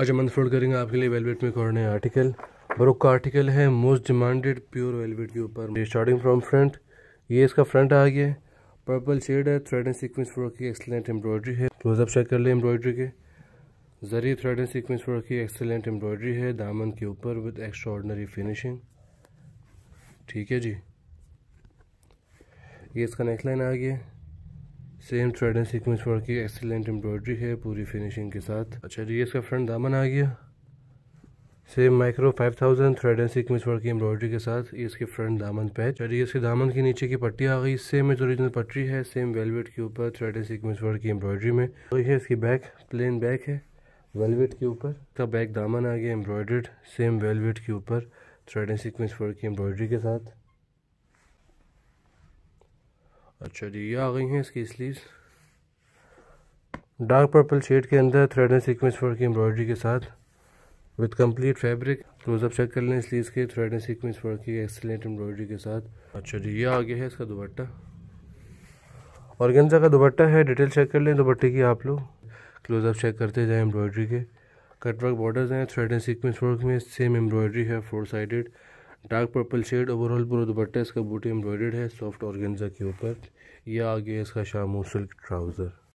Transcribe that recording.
आज हम अनफोल्ड करेंगे आपके लिए वेलवेट में कॉर्ने आर्टिकल बरुक का आर्टिकल है मोस्ट डिमांडेड प्योर वेलवेट के ऊपर स्टार्टिंग फ्रॉम फ्रंट ये इसका फ्रंट आ गया पर्पल शेड है थ्रेड एंड सीक्वेंस वर्क की एक्सलेंट एम्ब्रॉयडरी है क्लोजअप चेक कर लें एम्ब्रॉयडरी के जरिए थ्रेड एंड सीक्वेंस वर्क की एक्सलेंट एम्ब्रॉयडरी है दामन के ऊपर विद एक्स्ट्रॉर्डनरी फिनिशिंग ठीक है जी ये इसका नेकलाइन आ गया same thread and sequence work की एक्सीलेंट एम्ब्रॉयडरी है पूरी फिनिशिंग के साथ अच्छा जी इसका फ्रंट दामन आ गया same micro 5000 thread and sequence work की एम्ब्रॉयडरी के साथ ये इसके फ्रंट दामन पैच और ये इसके दामन के नीचे की पट्टी आ गई सेम इस ओरिजिनल पट्टी है सेम वेलवेट के ऊपर थ्रेड एंड सीक्वेंस वर्क की एम्ब्रॉयडरी में तो ये इसकी बैक प्लेन बैक है वेलवेट के ऊपर का बैक दामन आ गया एम्ब्रॉयड्रेड सेम वेलवेट के ऊपर थ्रेड एंड सीक्वेंस वर्क की एम्ब्रॉयडरी के साथ अच्छा जी ये आ गई हैं इसकी स्लीव्स डार्क पर्पल शेड के अंदर थ्रेड एंड सीक्वेंस वर्क की एम्ब्रॉयडरी के साथ with complete fabric close up check कर लें स्लीव्स के थ्रेड एंड सीक्वेंस वर्क की एक्सलेंट एम्ब्रॉयडरी के साथ अच्छा जी ये आ गया है इसका दुपट्टा और का दुपट्टा है डिटेल चेक कर लें दुपट्टे की आप लोग क्लोजअप चेक करते जाएँ एम्ब्रॉयड्री के कटवर्क बॉर्डर्स हैं थ्रेड एंड सीक्वेंस वर्क में सेम एम्ब्रॉयड्री है four sided dark purple shade overall पूरा दुपट्टा इसका बूटी एम्ब्रॉयडर्ड है सॉफ्ट ऑर्गेन्जा के ऊपर यह आ गया इसका सिल्क ट्राउज़र